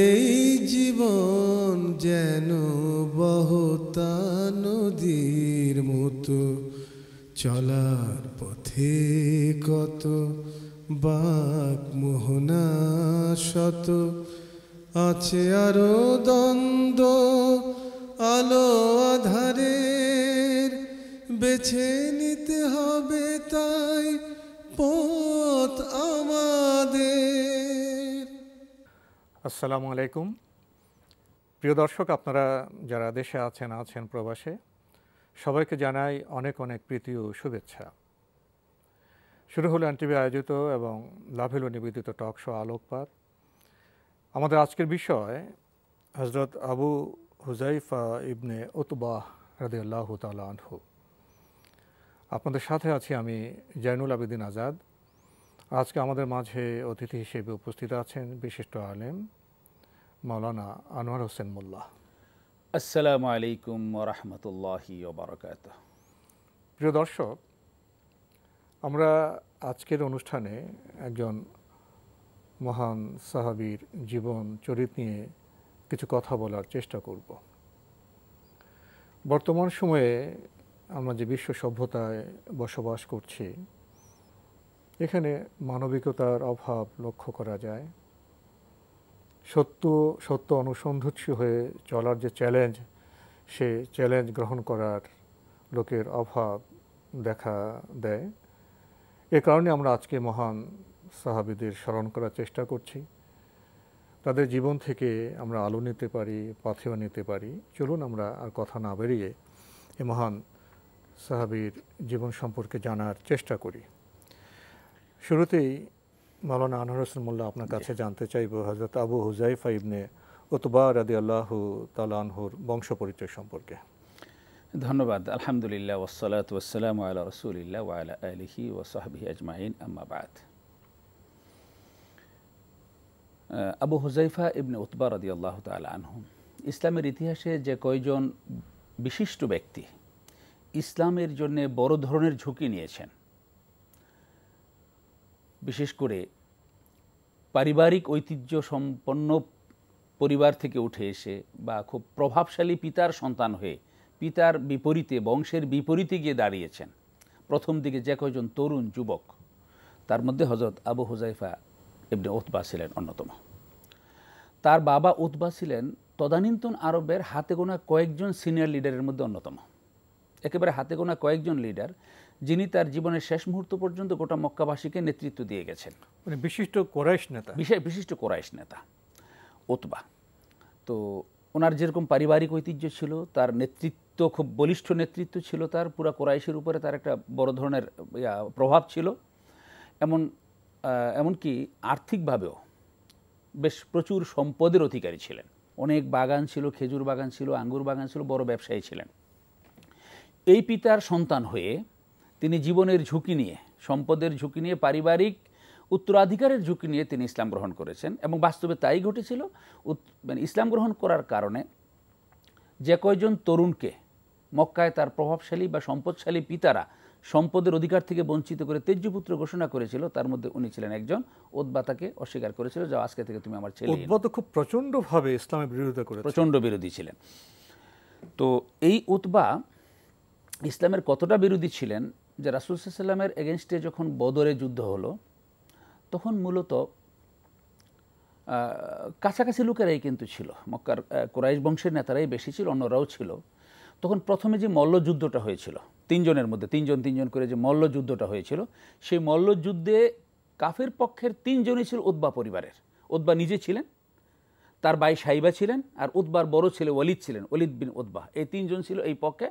এই জীবন যেন বহতা নদীর মতো চলার পথে কত বাক মোহনা শত আছে আরো দ্বন্দ্ব আলো আধারের বেছে নিতে হবে তাই পথ আমাদের আসসালামু আলাইকুম প্রিয় দর্শক আপনারা যারা দেশে আছেন আছেন প্রবাসে সবাইকে জানাই অনেক অনেক প্রীতি ও শুভেচ্ছা শুরু হলো এনটিভি আয়োজিত এবং লাভেল নিবেদিত টক শো আলোকপাত আমাদের আজকের বিষয় হজরত আবু হুজাইফা ইবনে উতবাহ রাদে তালহু আপনাদের সাথে আছি আমি জয়নুল আবেদিন আজাদ আজকে আমাদের মাঝে অতিথি হিসেবে উপস্থিত আছেন বিশিষ্ট আলেম মৌলানা আনোয়ার হোসেন মোল্লা আসসালামু আলাইকুম রহমতুল্লাহি প্রিয় দর্শক আমরা আজকের অনুষ্ঠানে একজন মহান সাহাবির জীবন চরিত নিয়ে কিছু কথা বলার চেষ্টা করব বর্তমান সময়ে আমরা যে বিশ্ব সভ্যতায় বসবাস করছি এখানে মানবিকতার অভাব লক্ষ্য করা যায় সত্য সত্য অনুসন্ধিৎসী হয়ে চলার যে চ্যালেঞ্জ সে চ্যালেঞ্জ গ্রহণ করার লোকের অভাব দেখা দেয় এ কারণে আমরা আজকে মহান সাহাবিদের স্মরণ করার চেষ্টা করছি তাদের জীবন থেকে আমরা আলো নিতে পারি পাথেও নিতে পারি চলুন আমরা আর কথা না বেরিয়ে এ মহান সাহাবির জীবন সম্পর্কে জানার চেষ্টা করি শুরুতেই মালানা আনহরসুল মোল্লা আপনার কাছে জানতে চাইব হজরত আবু হুজাইফা ইবনে ওতবা রাদি আল্লাহ তালানহুর বংশ পরিচয় সম্পর্কে ধন্যবাদ আলহামদুলিল্লাহ ওসালাত ওসালাম আল্লাহ রসুলিল্লাহ ওয়ালা আলহি সাহাবি আজমাইন আম্মাবাদ আবু হুজাইফা ইবনে উতবা রাদি আল্লাহ আনহু ইসলামের ইতিহাসে যে কয়জন বিশিষ্ট ব্যক্তি ইসলামের জন্য বড় ধরনের ঝুঁকি নিয়েছেন বিশেষ করে পারিবারিক ঐতিহ্য সম্পন্ন পরিবার থেকে উঠে এসে বা খুব প্রভাবশালী পিতার সন্তান হয়ে পিতার বিপরীতে বংশের বিপরীতে গিয়ে দাঁড়িয়েছেন প্রথম দিকে যে কয়জন তরুণ যুবক তার মধ্যে হজরত আবু হুজাইফা এমনি ওতবা ছিলেন অন্যতম তার বাবা উতবা ছিলেন তদানীন্তন আরবের হাতে গোনা কয়েকজন সিনিয়র লিডারের মধ্যে অন্যতম একেবারে হাতে গোনা কয়েকজন লিডার যিনি তার জীবনের শেষ মুহূর্ত পর্যন্ত গোটা মক্কাবাসীকে নেতৃত্ব দিয়ে গেছেন মানে বিশিষ্ট কোরাইশ নেতা বিশেষ বিশিষ্ট কোরাইশ নেতা ওতবা তো ওনার যেরকম পারিবারিক ঐতিহ্য ছিল তার নেতৃত্ব খুব বলিষ্ঠ নেতৃত্ব ছিল তার পুরা কোরাইশের উপরে তার একটা বড় ধরনের প্রভাব ছিল এমন এমনকি আর্থিকভাবেও বেশ প্রচুর সম্পদের অধিকারী ছিলেন অনেক বাগান ছিল খেজুর বাগান ছিল আঙ্গুর বাগান ছিল বড় ব্যবসায়ী ছিলেন এই পিতার সন্তান হয়ে তিনি জীবনের ঝুঁকি নিয়ে সম্পদের ঝুঁকি নিয়ে পারিবারিক উত্তরাধিকারের ঝুঁকি নিয়ে তিনি ইসলাম গ্রহণ করেছেন এবং বাস্তবে তাই ঘটেছিল মানে ইসলাম গ্রহণ করার কারণে যে কয়জন তরুণকে মক্কায় তার প্রভাবশালী বা সম্পদশালী পিতারা সম্পদের অধিকার থেকে বঞ্চিত করে তেজ্যপুত্র ঘোষণা করেছিল তার মধ্যে উনি ছিলেন একজন ওদবাতাকে তাকে অস্বীকার করেছিল যা আজকে থেকে তুমি আমার ছেলে ওদবা খুব প্রচণ্ডভাবে ইসলামের বিরোধিতা করে প্রচণ্ড বিরোধী ছিলেন তো এই উতবা ইসলামের কতটা বিরোধী ছিলেন যে রাসুল সাল্লামের এগেনস্টে যখন বদরে যুদ্ধ হলো তখন মূলত কাছাকাছি লোকেরাই কিন্তু ছিল মক্কার কোরাইশ বংশের নেতারাই বেশি ছিল অন্যরাও ছিল তখন প্রথমে যে মল্লযুদ্ধটা হয়েছিল তিনজনের মধ্যে তিনজন তিনজন করে যে মল্লযুদ্ধটা হয়েছিল সেই মল্লযুদ্ধে কাফের পক্ষের তিনজনই ছিল উদ্বা পরিবারের উদ্বা নিজে ছিলেন তার ভাই সাইবা ছিলেন আর উদ্বার বড় ছেলে ওলিদ ছিলেন ওলিদ বিন উদ্বা এই তিনজন ছিল এই পক্ষে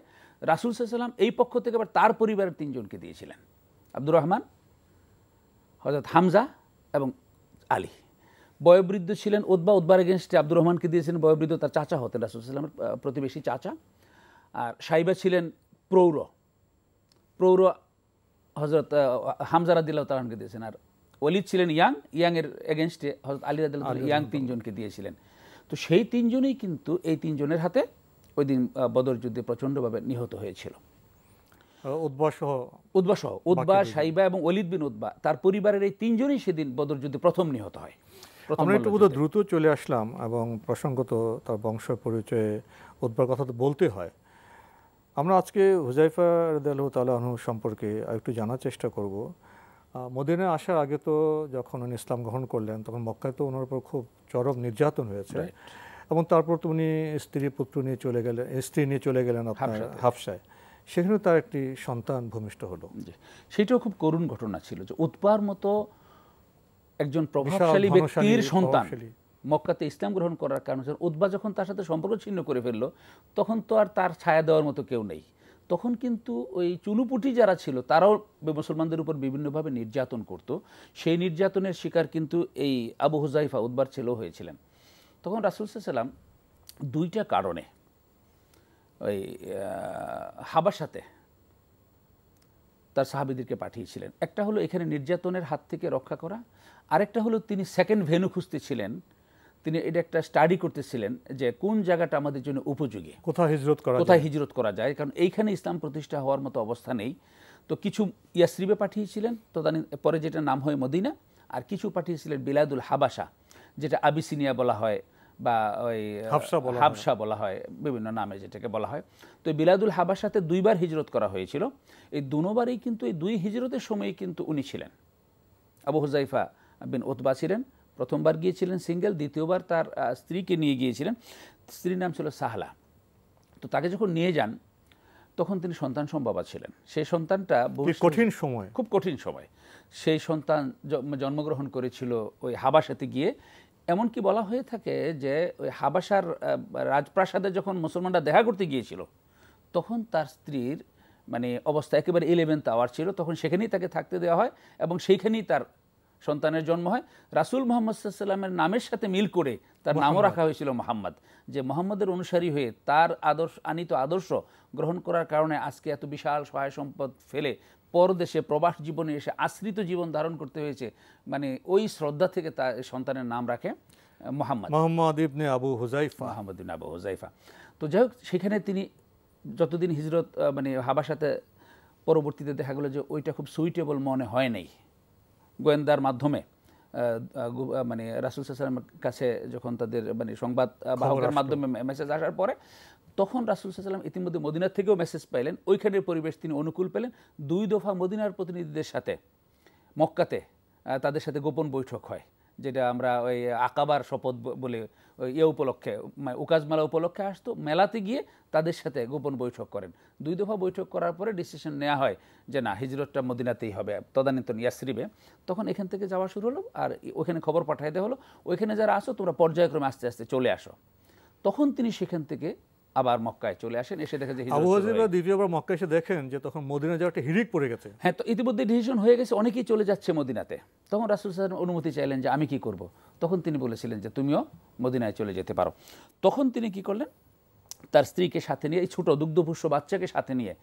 রাসুল সাল্লাম এই পক্ষ থেকে আবার তার পরিবারের তিনজনকে দিয়েছিলেন আব্দুর রহমান হজরত হামজা এবং আলী বয়োবৃদ্ধ ছিলেন উদ্বা উদ্বার এগেনস্টে আব্দুর রহমানকে দিয়েছেন বয়োবৃদ্ধ তার চাচা হতেন রাসুল সাল্লামের প্রতিবেশী চাচা আর সাইবা ছিলেন প্রৌর প্রৌর হজরত হামজা রাদিল্লাহ তালাহকে দিয়েছেন আর ওলিদ ছিলেন ইয়াং ইয়াংয়ের এগেনস্টে হজরত আলী রাদিল্লাহ ইয়াং তিনজনকে দিয়েছিলেন তো সেই তিনজনই কিন্তু এই তিনজনের হাতে ওই দিন বদর যুদ্ধে প্রচণ্ডভাবে নিহত হয়েছিল উদ্বাসহ উদ্বাসহ উদ্বা সাইবা এবং অলিদ বিন উদ্বা তার পরিবারের এই তিনজনই সেদিন বদর যুদ্ধে প্রথম নিহত হয় আমরা একটু বোধহয় দ্রুত চলে আসলাম এবং প্রসঙ্গত তার বংশ পরিচয়ে উদ্বার কথা তো বলতে হয় আমরা আজকে হুজাইফা রদালু তালাহনু সম্পর্কে একটু জানার চেষ্টা করব মদিনে আসার আগে তো যখন উনি ইসলাম গ্রহণ করলেন তখন মক্কায় তো ওনার উপর খুব চরম নির্যাতন হয়েছে এবং তারপর তো উনি স্ত্রী পুত্র নিয়ে চলে গেলেন স্ত্রী নিয়ে চলে গেলেন আপনার হাফসায় সেখানে তার একটি সন্তান ভূমিষ্ঠ হলো সেটাও খুব করুণ ঘটনা ছিল যে উৎপার মতো একজন প্রভাবশালী ব্যক্তির সন্তান মক্কাতে ইসলাম গ্রহণ করার কারণে উদ্বা যখন তার সাথে সম্পর্ক ছিন্ন করে ফেললো তখন তো আর তার ছায়া দেওয়ার মতো কেউ নেই তখন কিন্তু ওই চুনুপুটি যারা ছিল তারাও মুসলমানদের উপর বিভিন্নভাবে নির্যাতন করত সেই নির্যাতনের শিকার কিন্তু এই আবু হুজাইফা উদ্বার ছেলেও হয়েছিলেন তখন রাসুল সাল্লাম দুইটা কারণে ওই হাবাসাতে তার সাহাবিদেরকে পাঠিয়েছিলেন একটা হলো এখানে নির্যাতনের হাত থেকে রক্ষা করা আরেকটা হলো তিনি সেকেন্ড ভেনু খুঁজতেছিলেন তিনি এটা একটা স্টাডি করতেছিলেন যে কোন জায়গাটা আমাদের জন্য উপযোগী কোথায় হিজরত করা কোথায় হিজরত করা যায় কারণ এইখানে ইসলাম প্রতিষ্ঠা হওয়ার মতো অবস্থা নেই তো কিছু ইয়াসরিবে পাঠিয়েছিলেন তো পরে যেটা নাম হয় মদিনা আর কিছু পাঠিয়েছিলেন বিলাদুল হাবাসা যেটা আবিসিনিয়া বলা হয় বা ওই হাবসা বলা হয় বিভিন্ন নামে যেটাকে বলা হয় তো বিলাদুল হাবার সাথে দুইবার হিজরত করা হয়েছিল এই দুনোবারই কিন্তু এই দুই হিজরতের সময়ে কিন্তু উনি ছিলেন আবু হুজাইফা বিন ওতবা ছিলেন প্রথমবার গিয়েছিলেন সিঙ্গেল দ্বিতীয়বার তার স্ত্রীকে নিয়ে গিয়েছিলেন স্ত্রীর নাম ছিল সাহলা তো তাকে যখন নিয়ে যান তখন তিনি সন্তান সম্ভাবা ছিলেন সেই সন্তানটা কঠিন সময় খুব কঠিন সময় সেই সন্তান জন্মগ্রহণ করেছিল ওই হাবাসাতে গিয়ে এমনকি বলা হয়ে থাকে যে ওই হাবাসার রাজপ্রাসাদে যখন মুসলমানরা দেখা করতে গিয়েছিল তখন তার স্ত্রীর মানে অবস্থা একেবারে ইলেভেন্থ আওয়ার ছিল তখন সেখানেই তাকে থাকতে দেওয়া হয় এবং সেইখানেই তার সন্তানের জন্ম হয় রাসুল মোহাম্মদ সাল্লামের নামের সাথে মিল করে তার নামও রাখা হয়েছিল মোহাম্মদ যে মোহাম্মদের অনুসারী হয়ে তার আদর্শ আনিত আদর্শ গ্রহণ করার কারণে আজকে এত বিশাল সহায় সম্পদ ফেলে পরদেশে প্রবাস জীবনে এসে আশ্রিত জীবন ধারণ করতে হয়েছে মানে ওই শ্রদ্ধা থেকে তার সন্তানের নাম রাখে মোহাম্মদ মোহাম্মদ ইবনে আবু হুজাইফা মোহাম্মদ ইবনে আবু হুজাইফা তো যাই হোক সেখানে তিনি যতদিন হিজরত মানে হাবাসাতে পরবর্তীতে দেখা গেলো যে ওইটা খুব সুইটেবল মনে হয় নাই গোয়েন্দার মাধ্যমে মানে রাসুল সাল্লামের কাছে যখন তাদের মানে সংবাদ বাহকের মাধ্যমে মেসেজ আসার পরে তখন রাসুল সাল্লাম ইতিমধ্যে মদিনার থেকেও মেসেজ পাইলেন ওইখানের পরিবেশ তিনি অনুকূল পেলেন দুই দফা মদিনার প্রতিনিধিদের সাথে মক্কাতে তাদের সাথে গোপন বৈঠক হয় যেটা আমরা ওই আকাবার শপথ বলে ইয়ে উপলক্ষে উকাজমেলা উপলক্ষে আসতো মেলাতে গিয়ে তাদের সাথে গোপন বৈঠক করেন দুই দফা বৈঠক করার পরে ডিসিশন নেওয়া হয় যে না হিজরতটা মদিনাতেই হবে তদানীতন ইয়াসরিবে তখন এখান থেকে যাওয়া শুরু হলো আর ওইখানে খবর পাঠাইতে হলো ওইখানে যারা আসো তোমরা পর্যায়ক্রমে আস্তে আস্তে চলে আসো তখন তিনি সেখান থেকে আবার মক্কায় চলে আসেন এসে দেখেন যে আবু হাজিরা দ্বিতীয়বার মক্কায় এসে দেখেন যে তখন মদিনা যাওয়ার একটা হিড়িক পড়ে গেছে হ্যাঁ তো ইতিমধ্যে ডিসিশন হয়ে গেছে অনেকেই চলে যাচ্ছে মদিনাতে তখন রাসুল সাহেব অনুমতি চাইলেন যে আমি কি করব। তখন তিনি বলেছিলেন যে তুমিও মদিনায় চলে যেতে পারো তখন তিনি কি করলেন তার স্ত্রীকে সাথে নিয়ে এই ছোটো দুগ্ধভুষ্য বাচ্চাকে সাথে নিয়ে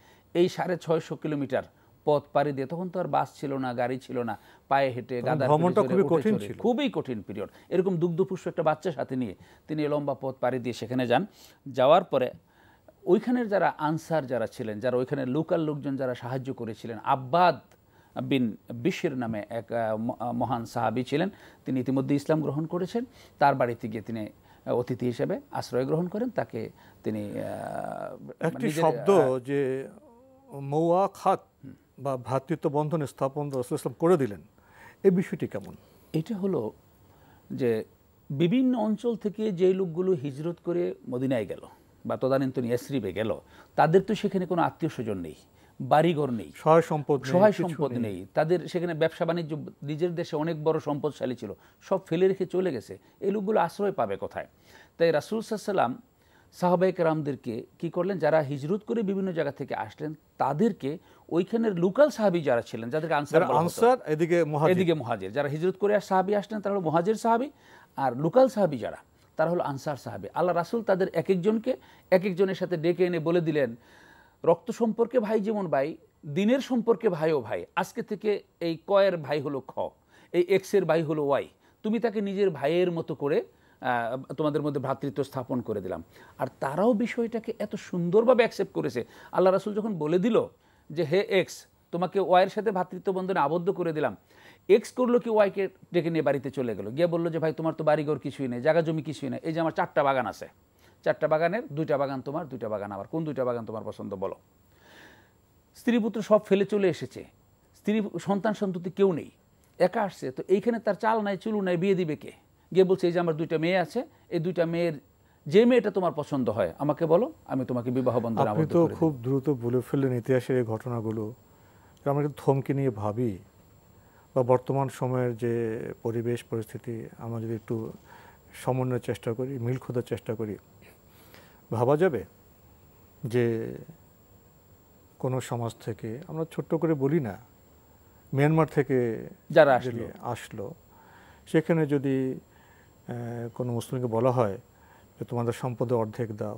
এই সাড়ে ছয়শো কিলোমিটার পথ পাড়ি দিয়ে তখন তো আর বাস ছিল না গাড়ি ছিল না পায়ে হেঁটে গাদা খুবই কঠিন খুবই কঠিন পিরিয়ড এরকম দুগ্ধপুষ্ট একটা বাচ্চা সাথে নিয়ে তিনি লম্বা পথ পাড়ি দিয়ে সেখানে যান যাওয়ার পরে ওইখানের যারা আনসার যারা ছিলেন যারা ওইখানে লোকাল লোকজন যারা সাহায্য করেছিলেন আব্বাদ বিন বিশ্বের নামে এক মহান সাহাবি ছিলেন তিনি ইতিমধ্যে ইসলাম গ্রহণ করেছেন তার বাড়িতে গিয়ে তিনি অতিথি হিসেবে আশ্রয় গ্রহণ করেন তাকে তিনি একটি শব্দ যে মৌয়া খাত বা ভ্রাতৃত্ব বন্ধন স্থাপন রসুল ইসলাম করে দিলেন এই বিষয়টি কেমন এটা হলো যে বিভিন্ন অঞ্চল থেকে যে লোকগুলো হিজরত করে মদিনায় গেল বা তদানীন্তন ইয়াসরিবে গেল তাদের তো সেখানে কোনো আত্মীয় স্বজন নেই বাড়িঘর নেই সহায় সম্পদ সহায় সম্পদ নেই তাদের সেখানে ব্যবসা বাণিজ্য নিজের দেশে অনেক বড় সম্পদশালী ছিল সব ফেলে রেখে চলে গেছে এই লোকগুলো আশ্রয় পাবে কোথায় তাই রাসুল সাল্লাম সাহাবাহিক রামদেরকে কি করলেন যারা হিজরত করে বিভিন্ন জায়গা থেকে আসলেন তাদেরকে ওইখানের লোকাল সাহাবি যারা ছিলেন যাদেরকে আনসার আনসার এদিকে এদিকে মহাজির যারা হিজরত করে সাহাবি আসলেন তারা হলো মহাজির সাহাবি আর লোকাল সাহাবি যারা তারা হলো আনসার সাহাবি আল্লাহ রাসুল তাদের এক একজনকে এক একজনের সাথে ডেকে এনে বলে দিলেন রক্ত সম্পর্কে ভাই যেমন ভাই দিনের সম্পর্কে ভাই ও ভাই আজকে থেকে এই কয়ের ভাই হলো খ এই এক্সের ভাই হলো ওয়াই তুমি তাকে নিজের ভাইয়ের মতো করে তোমাদের মধ্যে ভ্রাতৃত্ব স্থাপন করে দিলাম আর তারাও বিষয়টাকে এত সুন্দরভাবে অ্যাকসেপ্ট করেছে আল্লাহ রাসুল যখন বলে দিল যে হে এক্স তোমাকে ওয়াইয়ের সাথে ভ্রাতৃত্ব বন্ধনে আবদ্ধ করে দিলাম এক্স করলো কি ওয়াইকে ডেকে নিয়ে বাড়িতে চলে গেলো গিয়ে বললো যে ভাই তোমার তো বাড়িঘর কিছুই নেই জায়গা জমি কিছুই নেই এই যে আমার চারটা বাগান আছে চারটা বাগানের দুইটা বাগান তোমার দুইটা বাগান আমার কোন দুইটা বাগান তোমার পছন্দ বলো স্ত্রী পুত্র সব ফেলে চলে এসেছে স্ত্রী সন্তান সন্ততি কেউ নেই একা আসছে তো এইখানে তার চাল নাই চুলু নাই বিয়ে দিবে কে গিয়ে বলছে এই যে আমার দুইটা মেয়ে আছে এই দুইটা মেয়ের যে মেয়েটা তোমার পছন্দ হয় আমাকে বলো আমি তোমাকে বিবাহ বন্ধনে আপনি তো খুব দ্রুত বলে ফেললেন ইতিহাসের এই ঘটনাগুলো আমরা কিন্তু থমকে নিয়ে ভাবি বা বর্তমান সময়ের যে পরিবেশ পরিস্থিতি আমরা যদি একটু সমন্বয়ের চেষ্টা করি মিল খোঁজার চেষ্টা করি ভাবা যাবে যে কোনো সমাজ থেকে আমরা ছোট্ট করে বলি না মিয়ানমার থেকে যারা আসলো আসলো সেখানে যদি কোনো মুসলিমকে বলা হয় যে তোমাদের সম্পদে অর্ধেক দাও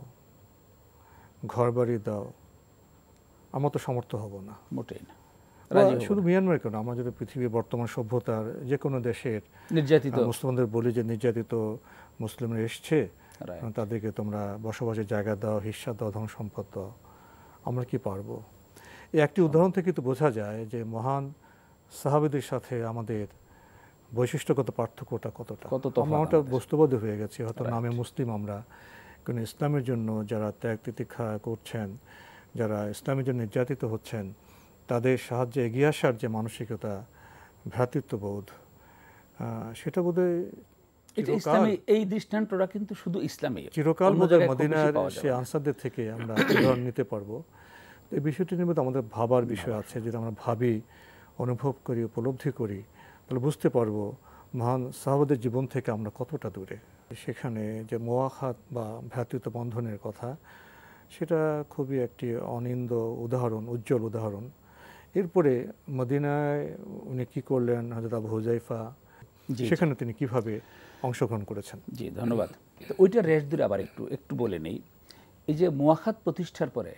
ঘর বাড়ি দাও আমার তো সমর্থ হব না মোটেই না শুধু মিয়ানমার কেন আমার যদি পৃথিবীর বর্তমান সভ্যতার যে কোনো দেশের নির্যাতিত মুসলমানদের বলি যে নির্যাতিত মুসলিমরা এসছে তাদেরকে তোমরা বসবাসের জায়গা দাও হিসা দাও ধন সম্পদ দাও আমরা কি পারবো এই একটি উদাহরণ থেকে তো বোঝা যায় যে মহান সাহাবিদের সাথে আমাদের বৈশিষ্ট্যগত পার্থক্যটা কতটা আমরা বস্তুবাদী হয়ে গেছে হয়তো নামে মুসলিম আমরা কিন্তু ইসলামের জন্য যারা ত্যাগ তিতিক্ষা করছেন যারা ইসলামের জন্য নির্যাতিত হচ্ছেন তাদের সাহায্যে এগিয়ে আসার যে মানসিকতা ভ্রাতৃত্ববোধ সেটা বোধহয় এই দৃষ্টান্তটা কিন্তু শুধু ইসলামে চিরকাল বোধহয় মদিনার সে আনসারদের থেকে আমরা উদাহরণ নিতে পারবো এই বিষয়টি নিয়ে আমাদের ভাবার বিষয় আছে যেটা আমরা ভাবি অনুভব করি উপলব্ধি করি তাহলে বুঝতে পারবো মহান সাহাবাদের জীবন থেকে আমরা কতটা দূরে সেখানে যে মোয়াখাত বা ভ্রাতৃত্ব বন্ধনের কথা সেটা খুবই একটি অনিন্দ উদাহরণ উজ্জ্বল উদাহরণ এরপরে মদিনায় উনি কী করলেন হজরত আবু হুজাইফা সেখানে তিনি কিভাবে অংশগ্রহণ করেছেন জি ধন্যবাদ ওইটা রেশ দূরে আবার একটু একটু বলে নেই এই যে মোয়াখাত প্রতিষ্ঠার পরে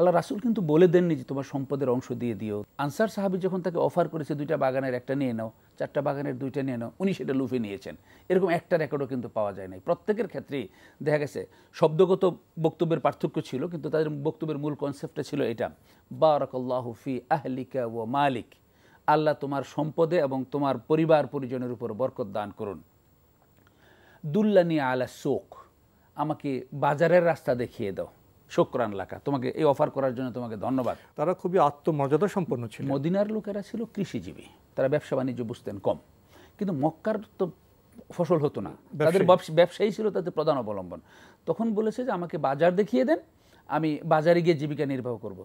আল্লাহ রাসুল কিন্তু বলে দেননি যে তোমার সম্পদের অংশ দিয়ে দিও আনসার সাহাবি যখন তাকে অফার করেছে দুইটা বাগানের একটা নিয়ে নাও চারটা বাগানের দুইটা নিয়ে নাও উনি সেটা লুফে নিয়েছেন এরকম একটা রেকর্ডও কিন্তু পাওয়া যায় নাই প্রত্যেকের ক্ষেত্রেই দেখা গেছে শব্দগত বক্তব্যের পার্থক্য ছিল কিন্তু তাদের বক্তব্যের মূল কনসেপ্টটা ছিল এটা বারাকাল্লাহ ফি আহলিকা ও মালিক আল্লাহ তোমার সম্পদে এবং তোমার পরিবার পরিজনের উপর বরকত দান করুন দুল্লানি আলা শোক আমাকে বাজারের রাস্তা দেখিয়ে দাও শোকরান লাখা তোমাকে এই অফার করার জন্য তোমাকে ধন্যবাদ তারা খুবই আত্মমর্যাদা সম্পন্ন ছিল মদিনার লোকেরা ছিল কৃষিজীবী তারা ব্যবসা বাণিজ্য বুঝতেন কম কিন্তু মক্কার তো ফসল হতো না তাদের ব্যবসায়ী ছিল তাদের প্রধান অবলম্বন তখন বলেছে যে আমাকে বাজার দেখিয়ে দেন আমি বাজারে গিয়ে জীবিকা নির্বাহ করব।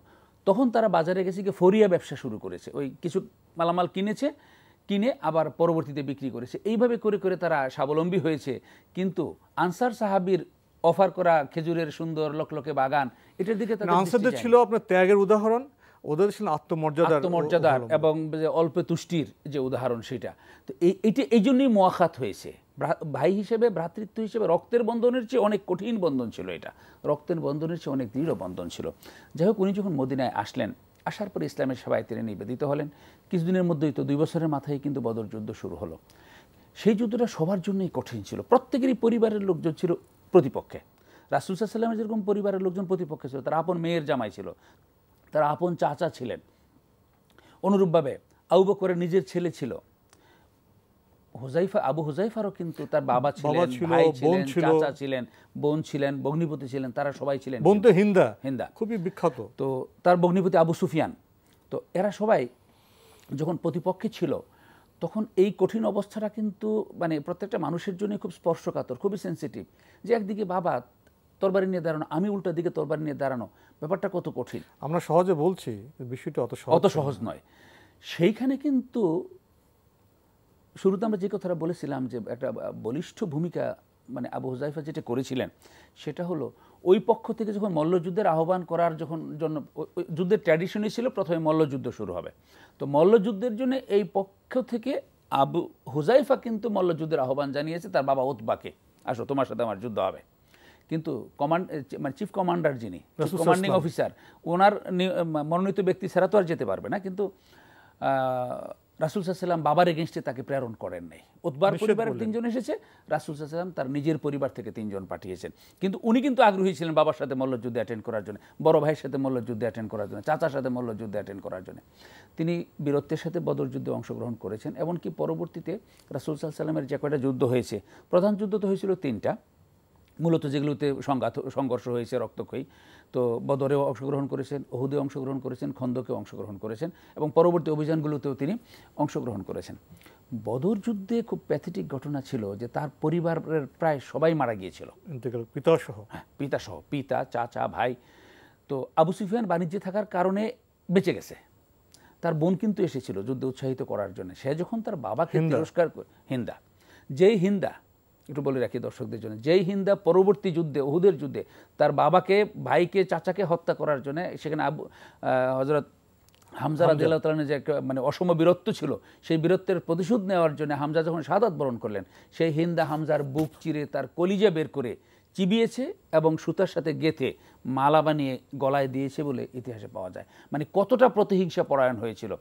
তখন তারা বাজারে গেছে গিয়ে ফরিয়া ব্যবসা শুরু করেছে ওই কিছু মালামাল কিনেছে কিনে আবার পরবর্তীতে বিক্রি করেছে এইভাবে করে করে তারা স্বাবলম্বী হয়েছে কিন্তু আনসার সাহাবির অফার করা খেজুরের সুন্দর লোকলোকে বাগান এটার দিকে আনসারদের ছিল আপনার ত্যাগের উদাহরণ ওদের ছিল আত্মমর্যাদা আত্মমর্যাদা এবং অল্পে তুষ্টির যে উদাহরণ সেটা তো এটি এই জন্যই মহাখাত হয়েছে ভাই হিসেবে ভ্রাতৃত্ব হিসেবে রক্তের বন্ধনের চেয়ে অনেক কঠিন বন্ধন ছিল এটা রক্তের বন্ধনের চেয়ে অনেক দৃঢ় বন্ধন ছিল যাই হোক উনি যখন মদিনায় আসলেন আসার পর ইসলামের সভায় তিনি নিবেদিত হলেন কিছুদিনের মধ্যেই তো দুই বছরের মাথায় কিন্তু বদর যুদ্ধ শুরু হলো সেই যুদ্ধটা সবার জন্যই কঠিন ছিল প্রত্যেকেরই পরিবারের লোকজন ছিল প্রতিপক্ষে রাসুলসাহ সাল্লামের যেরকম পরিবারের লোকজন প্রতিপক্ষে ছিল তার আপন মেয়ের জামাই ছিল তার আপন চাচা ছিলেন অনুরূপভাবে আউব করে নিজের ছেলে ছিল হুজাইফা আবু হুজাইফারও কিন্তু তার বাবা ছিলেন ছিলেন চাচা ছিলেন বোন ছিলেন বগ্নিপতি ছিলেন তারা সবাই ছিলেন বোন তো হিন্দা হিন্দা খুবই বিখ্যাত তো তার বগ্নিপতি আবু সুফিয়ান তো এরা সবাই যখন প্রতিপক্ষে ছিল তখন এই কঠিন অবস্থাটা কিন্তু মানে প্রত্যেকটা মানুষের জন্য খুব স্পর্শকাতর খুবই সেন্সিটিভ যে একদিকে বাবা তরবারি নিয়ে দাঁড়ানো আমি উল্টা দিকে তরবারি নিয়ে দাঁড়ানো ব্যাপারটা কত কঠিন আমরা সহজে বলছি বিষয়টা অত সহজ অত সহজ নয় সেইখানে কিন্তু শুরুতে আমরা যে কথাটা বলেছিলাম যে একটা বলিষ্ঠ ভূমিকা মানে আবু হুজাইফা যেটা করেছিলেন সেটা হলো ওই পক্ষ থেকে যখন মল্লযুদ্ধের আহ্বান করার যখন জন্য যুদ্ধের ট্র্যাডিশনই ছিল প্রথমে মল্লযুদ্ধ শুরু হবে তো মল্লযুদ্ধের জন্য এই পক্ষ থেকে আবু হুজাইফা কিন্তু মল্লযুদ্ধের আহ্বান জানিয়েছে তার বাবা ওতবাকে আসো তোমার সাথে আমার যুদ্ধ হবে কিন্তু কমান্ড মানে চিফ কমান্ডার যিনি কমান্ডিং অফিসার ওনার মনোনীত ব্যক্তি ছাড়া তো আর যেতে পারবে না কিন্তু রাসুল বাবার এগেনস্টে তাকে প্রেরণ করেন নাই উদ্বার পরিবারের তিনজন এসেছে রাসুল তার নিজের পরিবার থেকে তিনজন পাঠিয়েছেন কিন্তু উনি কিন্তু আগ্রহী ছিলেন বাবার সাথে মল্লযুদ্ধে অ্যাটেন্ড করার জন্য বড় ভাইয়ের সাথে মল্লযুদ্ধে অ্যাটেন্ড করার জন্য চাচার সাথে মল্লযুদ্ধে অ্যাটেন্ড করার জন্য তিনি বীরত্বের সাথে বদর যুদ্ধে অংশগ্রহণ করেছেন এমনকি পরবর্তীতে রাসুল সাল্লামের যে কয়টা যুদ্ধ হয়েছে প্রধান যুদ্ধ তো হয়েছিল তিনটা মূলত যেগুলোতে সংঘাত সংঘর্ষ হয়েছে রক্তক্ষয়ী তো বদরেও অংশগ্রহণ করেছেন ওহুদে অংশগ্রহণ করেছেন খন্দকেও অংশগ্রহণ করেছেন এবং পরবর্তী অভিযানগুলোতেও তিনি অংশগ্রহণ করেছেন বদর যুদ্ধে খুব প্যাথেটিক ঘটনা ছিল যে তার পরিবারের প্রায় সবাই মারা গিয়েছিল পিতাসহ হ্যাঁ পিতাসহ পিতা চাচা ভাই তো আবু সুফিয়ান বাণিজ্যে থাকার কারণে বেঁচে গেছে তার বোন কিন্তু এসেছিল যুদ্ধে উৎসাহিত করার জন্য সে যখন তার বাবাকে তিরস্কার হিন্দা যেই হিন্দা একটু বলে রাখি দর্শকদের জন্য যেই হিন্দা পরবর্তী যুদ্ধে ওহুদের যুদ্ধে তার বাবাকে ভাইকে চাচাকে হত্যা করার জন্য সেখানে আবু হজরত হামজা রাজিয়ালের যে মানে অসম বীরত্ব ছিল সেই বীরত্বের প্রতিশোধ নেওয়ার জন্য হামজা যখন সাদাত বরণ করলেন সেই হিন্দা হামজার বুক চিরে তার কলিজা বের করে চিবিয়েছে এবং সুতার সাথে গেথে মালা বানিয়ে গলায় দিয়েছে বলে ইতিহাসে পাওয়া যায় মানে কতটা প্রতিহিংসা পরায়ণ হয়েছিল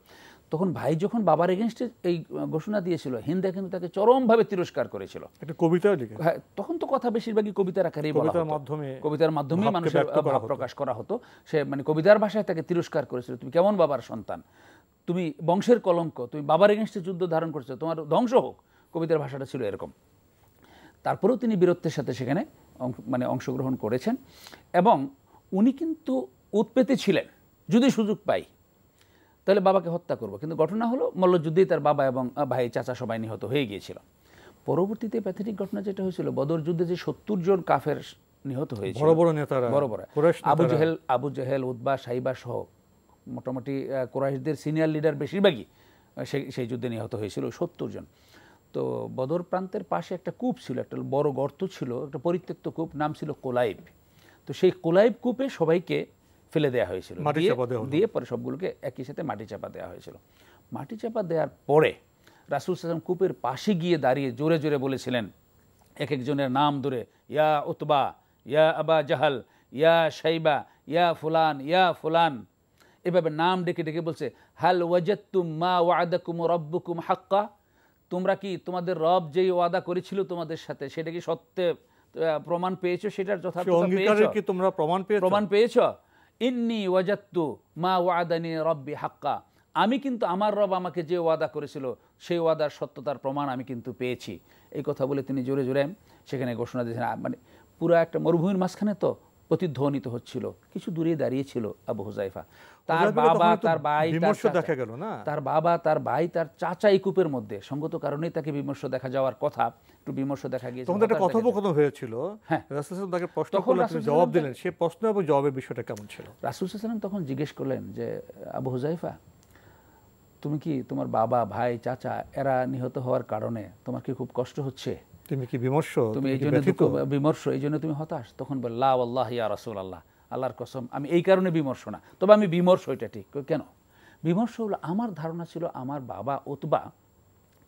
তখন ভাই যখন বাবার এগেনস্টে এই ঘোষণা দিয়েছিল হিন্দা কিন্তু তাকে চরমভাবে তিরস্কার করেছিল একটা কবিতা হ্যাঁ, তখন তো কথা বেশিরভাগই কবিতার আকারে কবিতার মাধ্যমে কবিতার মাধ্যমে মানুষের ভাব প্রকাশ করা হতো সে মানে কবিতার ভাষায় তাকে তিরস্কার করেছিল তুমি কেমন বাবার সন্তান তুমি বংশের কলঙ্ক তুমি বাবার এগেনস্টে যুদ্ধ ধারণ করেছো তোমার ধ্বংস হোক কবিতার ভাষাটা ছিল এরকম তারপরেও তিনি বীরত্বের সাথে সেখানে মানে অংশগ্রহণ করেছেন এবং উনি কিন্তু উৎপেতে ছিলেন যদি সুযোগ পাই তাহলে বাবাকে হত্যা করব কিন্তু ঘটনা হলো মল্লযুদ্ধেই তার বাবা এবং ভাই চাচা সবাই নিহত হয়ে গিয়েছিল পরবর্তীতে প্যাথেটিক ঘটনা যেটা হয়েছিল বদর যুদ্ধে যে সত্তর জন কাফের নিহত হয়েছিল বড় বড় নেতারা বড় বড় আবু জেহেল আবু জেহেল উদ্বা সাইবা সহ মোটামুটি কোরাইশদের সিনিয়র লিডার বেশিরভাগই সেই সেই যুদ্ধে নিহত হয়েছিল সত্তর জন তো বদর প্রান্তের পাশে একটা কূপ ছিল একটা বড় গর্ত ছিল একটা পরিত্যক্ত কূপ নাম ছিল কোলাইব তো সেই কোলাইব কূপে সবাইকে ফেলে দেওয়া হয়েছিল দিয়ে পরে সবগুলোকে একই সাথে মাটি চাপা দেওয়া হয়েছিল মাটি চাপা দেওয়ার পরে রাসুল সালাম কূপের পাশে গিয়ে দাঁড়িয়ে জোরে জোরে বলেছিলেন এক একজনের নাম ধরে ইয়া উতবা ইয়া আবা জাহাল ইয়া সাইবা ইয়া ফুলান ইয়া ফুলান এভাবে নাম ডেকে ডেকে বলছে হাল ওয়াজাত্তুম মা ওয়াদাকুম রব্বুকুম হাক্কা তোমরা কি তোমাদের রব যেই ওয়াদা করেছিল তোমাদের সাথে সেটা কি সত্যে প্রমাণ পেয়েছো সেটার যথার্থ প্রমাণ পেয়েছ ইন্নি ওয়াজাত্তু মা ওয়াদানি রব্বি হাক্কা আমি কিন্তু আমার রব আমাকে যে ওয়াদা করেছিল সেই ওয়াদার সত্যতার প্রমাণ আমি কিন্তু পেয়েছি এই কথা বলে তিনি জোরে জোরে সেখানে ঘোষণা দিয়েছেন মানে পুরো একটা মরুভূমির মাঝখানে তো প্রতিধ্বনিত হচ্ছিল কিছু দূরে দাঁড়িয়েছিল আবু হুজাইফা তার বাবা তার ভাই দেখা গেল না তার বাবা তার ভাই তার চাচা ইকুপের মধ্যে সঙ্গত কারণে তাকে বিমর্ষ দেখা যাওয়ার কথা একটু বিমর্ষ দেখা গিয়েছে তখন একটা কথোপকথন হয়েছিল হ্যাঁ। রাসুল তাকে প্রশ্ন করলেন জবাব দিলেন সে প্রশ্ন এবং জবাবের বিষয়টা কেমন ছিল রাসুল সাল্লাম তখন জিজ্ঞেস করলেন যে আবু হুজাইফা তুমি কি তোমার বাবা ভাই চাচা এরা নিহত হওয়ার কারণে তোমার কি খুব কষ্ট হচ্ছে তুমি কি বিমর্ষ তুমি এই জন্য বিমর্ষ এই জন্য তুমি হতাশ তখন বল লা আল্লাহ ইয়া রাসুল আল্লাহ আল্লাহর কসম আমি এই কারণে বিমর্ষ না তবে আমি বিমর্ষ এটা ঠিক কেন বিমর্ষ হলো আমার ধারণা ছিল আমার বাবা অতবা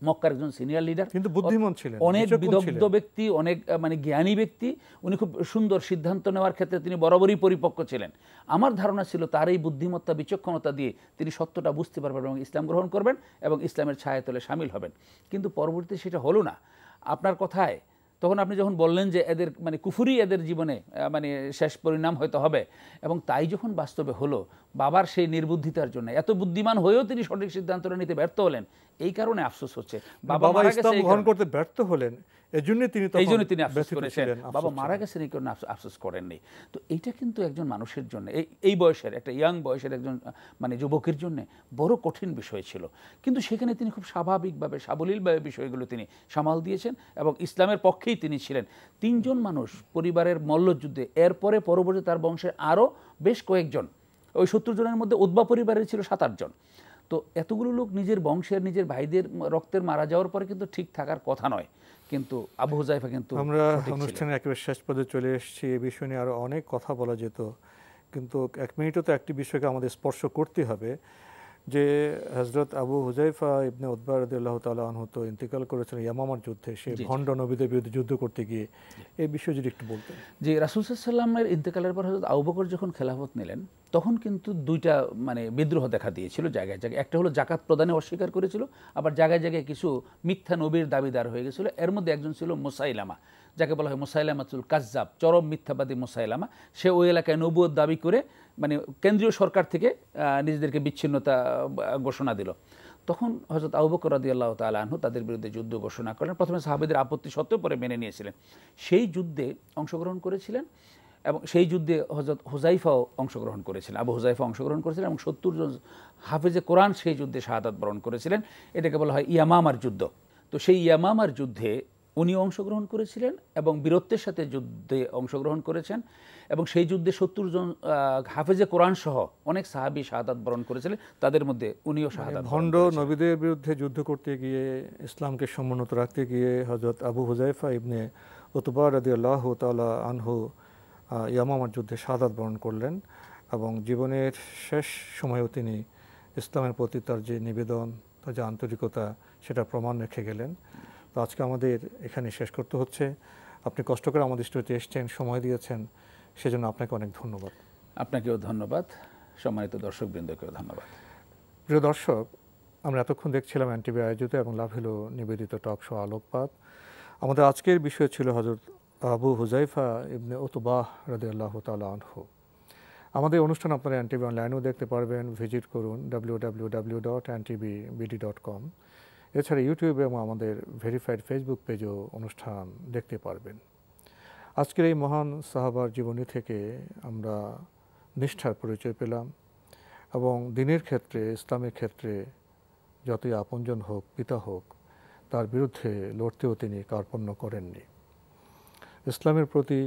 মক্কার একজন সিনিয়র লিডার কিন্তু বুদ্ধিমান ছিলেন অনেক বিদগ্ধ ব্যক্তি অনেক মানে জ্ঞানী ব্যক্তি উনি খুব সুন্দর সিদ্ধান্ত নেওয়ার ক্ষেত্রে তিনি বরাবরই পরিপক্ক ছিলেন আমার ধারণা ছিল তার এই বুদ্ধিমত্তা বিচক্ষণতা দিয়ে তিনি সত্যটা বুঝতে পারবেন এবং ইসলাম গ্রহণ করবেন এবং ইসলামের ছায়াতলে সামিল হবেন কিন্তু পরবর্তীতে সেটা হলো না আপনার কথায় তখন আপনি যখন বললেন যে এদের মানে কুফুরি এদের জীবনে মানে শেষ পরিণাম হয়তো হবে এবং তাই যখন বাস্তবে হলো বাবার সেই নির্বুদ্ধিতার জন্য এত বুদ্ধিমান হয়েও তিনি সঠিক সিদ্ধান্তটা নিতে ব্যর্থ হলেন এই কারণে আফসোস হচ্ছে বাবা মারা গেছে গ্রহণ করতে ব্যর্থ হলেন এই জন্য তিনি আফসোস করেছেন বাবা মারা গেছেন এই কারণে আফসোস করেননি তো এইটা কিন্তু একজন মানুষের জন্য এই এই বয়সের একটা ইয়াং বয়সের একজন মানে যুবকের জন্য বড় কঠিন বিষয় ছিল কিন্তু সেখানে তিনি খুব স্বাভাবিকভাবে সাবলীলভাবে বিষয়গুলো তিনি সামাল দিয়েছেন এবং ইসলামের পক্ষেই তিনি ছিলেন তিনজন মানুষ পরিবারের মল্লযুদ্ধে এরপরে পরবর্তী তার বংশে আরও বেশ কয়েকজন ওই সত্তর জনের মধ্যে ওদবা পরিবারের ছিল সাত আটজন তো এতগুলো লোক নিজের বংশের নিজের ভাইদের রক্তের মারা যাওয়ার পরে কিন্তু ঠিক থাকার কথা নয় কিন্তু আবু হুজাইফা কিন্তু আমরা অনুষ্ঠানে একেবারে শেষ পদে চলে এসেছি এ বিষয় নিয়ে আরও অনেক কথা বলা যেত কিন্তু এক মিনিটও তো একটি বিষয়কে আমাদের স্পর্শ করতে হবে যে হজরত আবু হুজাইফা ইবনে উদ্বার রদি আল্লাহ আনহু তো ইন্তেকাল করেছেন ইয়ামামার যুদ্ধে সে ভণ্ড নবীদের বিরুদ্ধে যুদ্ধ করতে গিয়ে এই বিষয়ে যদি একটু বলতেন যে রাসুল সাল্লামের ইন্তেকালের পর হজরত আবু বকর যখন খেলাফত নিলেন তখন কিন্তু দুইটা মানে বিদ্রোহ দেখা দিয়েছিল জায়গায় জায়গায় একটা হলো জাকাত প্রদানে অস্বীকার করেছিল আবার জায়গায় জায়গায় কিছু মিথ্যা নবীর দাবিদার হয়ে গেছিলো এর মধ্যে একজন ছিল মোসাইলামা যাকে বলা হয় মোসাইলামাতুল কাজ্জাব চরম মিথ্যাবাদী মোসাইলামা সে ওই এলাকায় নবুয়ত দাবি করে মানে কেন্দ্রীয় সরকার থেকে নিজেদেরকে বিচ্ছিন্নতা ঘোষণা দিল তখন হজরত আবুবকর রাজি আল্লাহ তাল আহ তাদের বিরুদ্ধে যুদ্ধ ঘোষণা করলেন প্রথমে সাহাবেদের আপত্তি সত্ত্বেও পরে মেনে নিয়েছিলেন সেই যুদ্ধে অংশগ্রহণ করেছিলেন এবং সেই যুদ্ধে হজরত হুজাইফাও অংশগ্রহণ করেছিলেন আবু হুজাইফা অংশগ্রহণ করেছিলেন এবং সত্তর জন হাফেজে কোরআন সেই যুদ্ধে শাহাদাত বরণ করেছিলেন এটাকে বলা হয় ইয়ামামার যুদ্ধ তো সেই ইয়ামামার যুদ্ধে উনি অংশগ্রহণ করেছিলেন এবং বীরত্বের সাথে যুদ্ধে অংশগ্রহণ করেছেন এবং সেই যুদ্ধে সত্তর জন হাফেজে কোরআন সহ অনেক সাহাবি শাহাদাত বরণ করেছিলেন তাদের মধ্যে উনিও মানে শাহাদাত ভণ্ড নবীদের বিরুদ্ধে যুদ্ধ করতে গিয়ে ইসলামকে সমুন্নত রাখতে গিয়ে হজরত আবু হুজাইফা ইবনে ওতবা রাদি আল্লাহ তালা আনহু ইয়ামামার যুদ্ধে সাদাত বরণ করলেন এবং জীবনের শেষ সময়েও তিনি ইসলামের প্রতি তার যে নিবেদন তার যে আন্তরিকতা সেটা প্রমাণ রেখে গেলেন তো আজকে আমাদের এখানে শেষ করতে হচ্ছে আপনি কষ্ট করে আমাদের স্টুডিওতে এসছেন সময় দিয়েছেন সেজন্য আপনাকে অনেক ধন্যবাদ আপনাকেও ধন্যবাদ সম্মানিত দর্শকবৃন্দকেও ধন্যবাদ প্রিয় দর্শক আমরা এতক্ষণ দেখছিলাম অ্যান্টিভি আয়োজিত এবং লাভ হলো নিবেদিত টক শো আলোকপাত আমাদের আজকের বিষয় ছিল হজরত আবু হুজাইফা ইবনে ওতবাহ রাদে আল্লাহ তালহ আমাদের অনুষ্ঠান আপনারা অ্যান্টিবি অনলাইনেও দেখতে পারবেন ভিজিট করুন ডাব্লিউ ডাব্লিউ ডাব্লিউ ডট অ্যান্টিবি বিডি ডট কম এছাড়া ইউটিউবে এবং আমাদের ভেরিফাইড ফেসবুক পেজও অনুষ্ঠান দেখতে পারবেন আজকের এই মহান সাহাবার জীবনী থেকে আমরা নিষ্ঠার পরিচয় পেলাম এবং দিনের ক্ষেত্রে ইসলামের ক্ষেত্রে যতই আপনজন হোক পিতা হোক তার বিরুদ্ধে লড়তেও তিনি কার্পণ্য করেননি ইসলামের প্রতি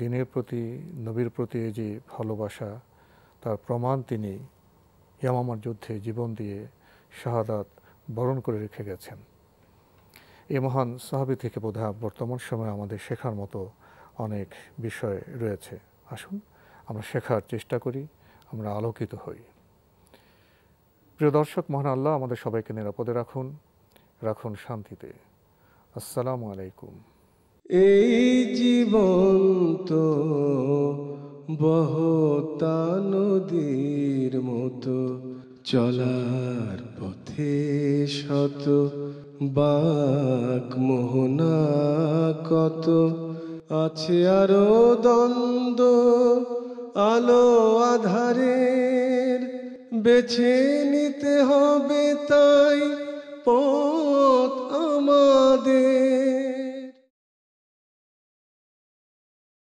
দিনের প্রতি নবীর প্রতি যে ভালোবাসা তার প্রমাণ তিনি ইয়ামামার যুদ্ধে জীবন দিয়ে শাহাদাত বরণ করে রেখে গেছেন এ মহান সাহাবি থেকে বোধ বর্তমান সময়ে আমাদের শেখার মতো অনেক বিষয় রয়েছে আসুন আমরা শেখার চেষ্টা করি আমরা আলোকিত হই প্রিয় দর্শক মহান আল্লাহ আমাদের সবাইকে নিরাপদে রাখুন রাখুন শান্তিতে আসসালামু আলাইকুম এই জীবন তো বহতা নদীর মতো চলার পথে শত বাক মোহনা কত আছে আরো দ্বন্দ্ব আলো আধারের বেছে নিতে হবে তাই পথ আমাদের